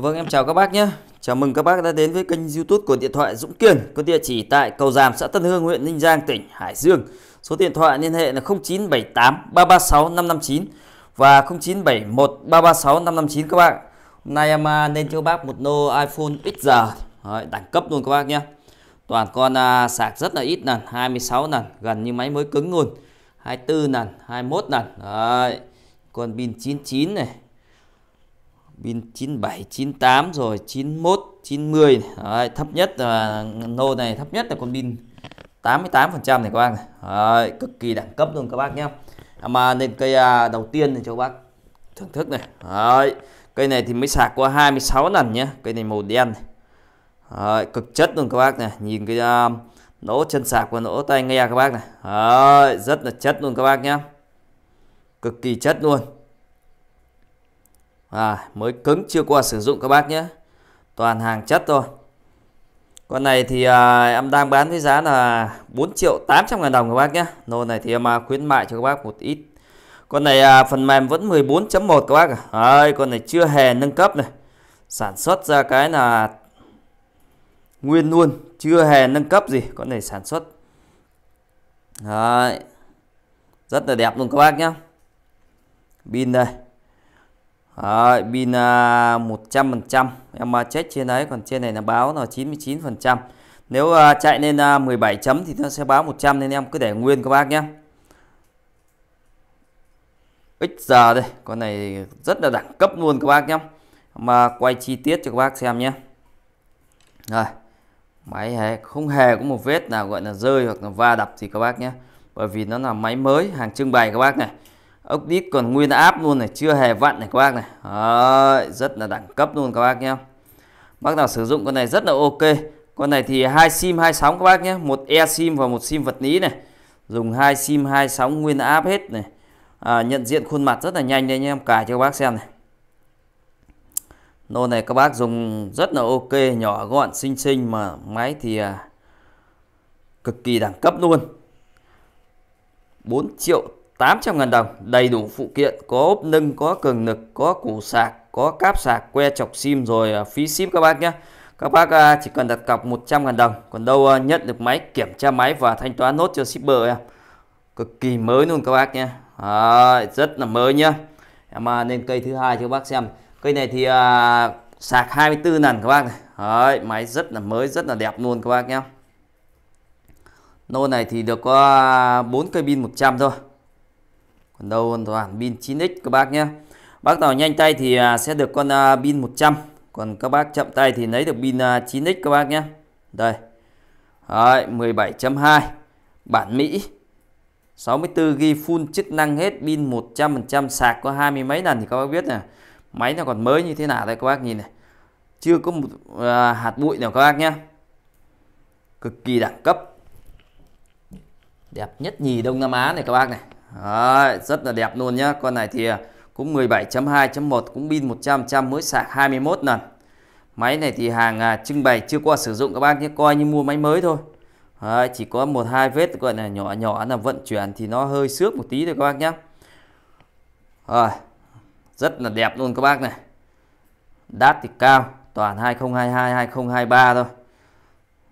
Dạ vâng em chào các bác nhé Chào mừng các bác đã đến với kênh youtube của Điện thoại Dũng Kiên Có địa chỉ tại cầu Giàm xã Tân Hương huyện Ninh Giang tỉnh Hải Dương Số điện thoại liên hệ là 0978 336 559 Và 0971 336 559 các bạn Hôm nay em lên à, cho bác một nô iPhone XR Đấy, Đẳng cấp luôn các bác nhé Toàn con à, sạc rất là ít lần 26 lần gần như máy mới cứng luôn 24 lần 21 lần Đấy. Con pin 99 này pin 97 98 rồi 91 90 Đấy, thấp nhất là nô này thấp nhất là con pin 88 phần trăm này các bác này Đấy, cực kỳ đẳng cấp luôn các bác nhé à, mà nên cây à, đầu tiên thì cho các bác thưởng thức này Đấy, cây này thì mới sạc qua 26 lần nhé cây này màu đen này. Đấy, cực chất luôn các bác này nhìn cái à, lỗ chân sạc và lỗ tay nghe các bác này Đấy, rất là chất luôn các bác nhé cực kỳ chất luôn à, mới cứng chưa qua sử dụng các bác nhé toàn hàng chất thôi con này thì à, em đang bán với giá là 4 triệu 800 ngàn đồng các bác nhé nồi này thì em à, khuyến mại cho các bác một ít con này à, phần mềm vẫn 14.1 các bác à. ơi con này chưa hề nâng cấp này sản xuất ra cái là nguyên luôn chưa hề nâng cấp gì con này sản xuất Đấy. rất là đẹp luôn các bác nhé pin đây Đấy, pin 100% à, em à, check trên đấy còn trên này là báo là 99% nếu à, chạy lên 17 chấm thì nó sẽ báo 100 nên em cứ để nguyên các bác nhé X giờ đây con này rất là đẳng cấp luôn các bác nhé mà quay chi tiết cho các bác xem nhé rồi máy hề, không hề có một vết nào gọi là rơi hoặc là va đập thì các bác nhé bởi vì nó là máy mới hàng trưng bày các bác này ốc đít còn nguyên áp luôn này chưa hề vặn này các bác này Đấy, rất là đẳng cấp luôn các bác nhé bác nào sử dụng con này rất là ok con này thì hai sim hai sóng các bác nhé một e sim và một sim vật lý này dùng hai sim hai sóng nguyên áp hết này à, nhận diện khuôn mặt rất là nhanh đây nhé em cài cho các bác xem này nô này các bác dùng rất là ok nhỏ gọn xinh xinh mà máy thì à, cực kỳ đẳng cấp luôn 4 triệu 800 ngàn đồng, đầy đủ phụ kiện, có ốp nâng, có cường lực, có củ sạc, có cáp sạc, que chọc sim rồi à, phí sim các bác nhé. Các bác à, chỉ cần đặt cọc 100 ngàn đồng, còn đâu à, nhận được máy, kiểm tra máy và thanh toán nốt cho shipper em. Cực kỳ mới luôn các bác nhé. À, rất là mới nhá. Em lên cây thứ hai cho các bác xem. Cây này thì à, sạc 24 lần các bác này. Đấy, máy rất là mới, rất là đẹp luôn các bác nhé. Nô này thì được có 4 cây pin 100 thôi đâu hoàn toàn pin 9x các bác nhé bác nào nhanh tay thì à, sẽ được con à, pin 100 còn các bác chậm tay thì lấy được pin 9x à, các bác nhé đây Đấy, 17.2 bản Mỹ 64 g full chức năng hết pin 100% sạc có hai mươi mấy lần thì các bác biết nè. máy nó còn mới như thế nào đây các bác nhìn này chưa có một à, hạt bụi nào các bác nhé cực kỳ đẳng cấp đẹp nhất nhì Đông Nam Á này các bác này Đấy, rất là đẹp luôn nhá con này thì à, cũng 17.2.1 cũng pin 100 trăm mới sạc 21 lần máy này thì hàng à, trưng bày chưa qua sử dụng các bác nhé coi như mua máy mới thôi Đấy, chỉ có một hai vết gọi là nhỏ nhỏ là vận chuyển thì nó hơi xước một tí thôi các bác nhé rồi rất là đẹp luôn các bác này đát thì cao toàn 2022 2023 thôi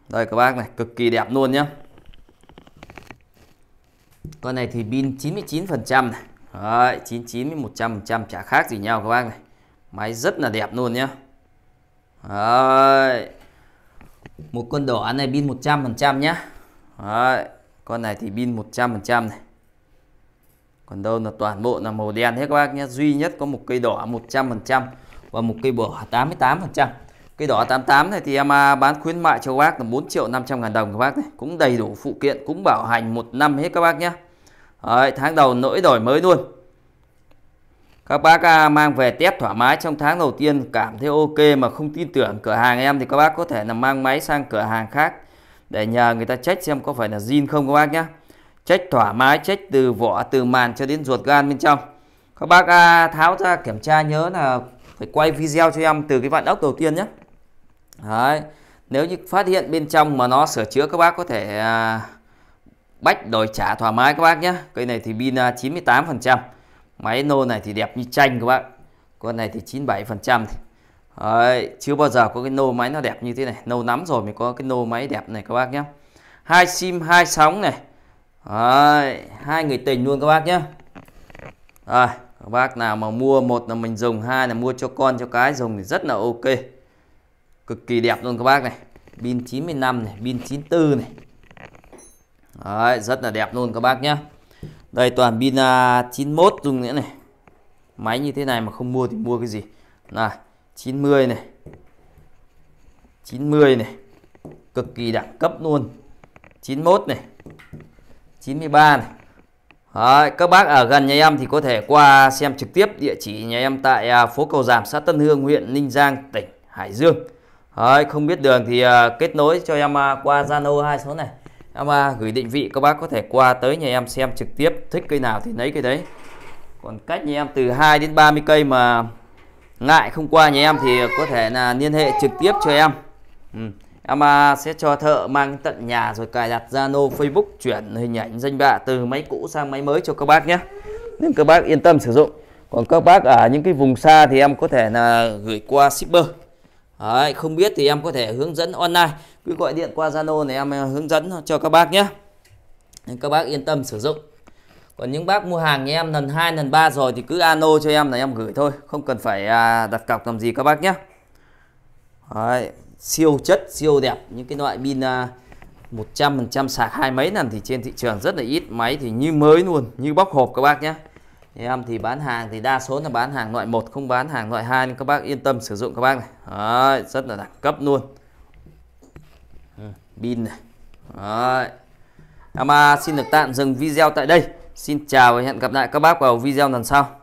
đây các bác này cực kỳ đẹp luôn nhé con này thì pin 99% này Đấy, 99 với trăm, chả khác gì nhau các bác này máy rất là đẹp luôn nhá Đấy. một con đỏ này pin 100% nhá Đấy. con này thì pin 100% này còn đâu là toàn bộ là màu đen hết các bác nhé duy nhất có một cây đỏ 100% và một cây bỏ 88% Cây đỏ 88 này thì em à, bán khuyến mại cho các bác là 4 triệu 500 ngàn đồng các bác này. Cũng đầy đủ phụ kiện, cũng bảo hành một năm hết các bác nhé. Đấy, tháng đầu nỗi đổi mới luôn. Các bác à, mang về test thoải mái trong tháng đầu tiên cảm thấy ok mà không tin tưởng cửa hàng em thì các bác có thể là mang máy sang cửa hàng khác để nhờ người ta check xem có phải là zin không các bác nhé. Check thoải mái, check từ vỏ, từ màn cho đến ruột gan bên trong. Các bác à, tháo ra kiểm tra nhớ là phải quay video cho em từ cái vạn ốc đầu tiên nhé. Đấy. Nếu như phát hiện bên trong mà nó sửa chữa các bác có thể à, bách đòi trả thoải mái các bác nhé. Cây này thì pin 98%. À, máy nô này thì đẹp như tranh các bác. Con này thì 97%. Đấy. Chưa bao giờ có cái nô máy nó đẹp như thế này. nô lắm rồi mới có cái nô máy đẹp này các bác nhé. Hai sim hai sóng này. Đấy. Hai người tình luôn các bác nhé. Rồi. Các bác nào mà mua một là mình dùng hai là mua cho con cho cái dùng thì rất là ok cực kỳ đẹp luôn các bác này pin 95 này pin 94 này Đấy, rất là đẹp luôn các bác nhé đây toàn pin uh, à, 91 dùng nữa này máy như thế này mà không mua thì mua cái gì là 90 này 90 này cực kỳ đẳng cấp luôn 91 này 93 này Đấy, các bác ở gần nhà em thì có thể qua xem trực tiếp địa chỉ nhà em tại à, phố Cầu Giảm, xã Tân Hương, huyện Ninh Giang, tỉnh Hải Dương. Đấy, không biết đường thì uh, kết nối cho em uh, qua Zalo hai số này em uh, gửi định vị các bác có thể qua tới nhà em xem trực tiếp thích cây nào thì lấy cây đấy còn cách nhà em từ 2 đến 30 cây mà ngại không qua nhà em thì có thể là liên hệ trực tiếp cho em ừ. em uh, sẽ cho thợ mang tận nhà rồi cài đặt Zalo Facebook chuyển hình ảnh danh bạ từ máy cũ sang máy mới cho các bác nhé nên các bác yên tâm sử dụng còn các bác ở những cái vùng xa thì em có thể là gửi qua shipper Đấy, không biết thì em có thể hướng dẫn online cứ gọi điện qua Zalo này em hướng dẫn cho các bác nhé nên các bác yên tâm sử dụng còn những bác mua hàng như em lần 2 lần 3 rồi thì cứ ano cho em là em gửi thôi không cần phải à, đặt cọc làm gì các bác nhé Đấy, siêu chất siêu đẹp những cái loại pin 100% à, sạc hai mấy lần thì trên thị trường rất là ít máy thì như mới luôn như bóc hộp các bác nhé Thế em thì bán hàng thì đa số là bán hàng loại 1 không bán hàng loại 2 nên các bác yên tâm sử dụng các bác này. Đấy, rất là đẳng cấp luôn. Ừ, pin này. Đấy. Em à, xin được tạm dừng video tại đây. Xin chào và hẹn gặp lại các bác vào video lần sau.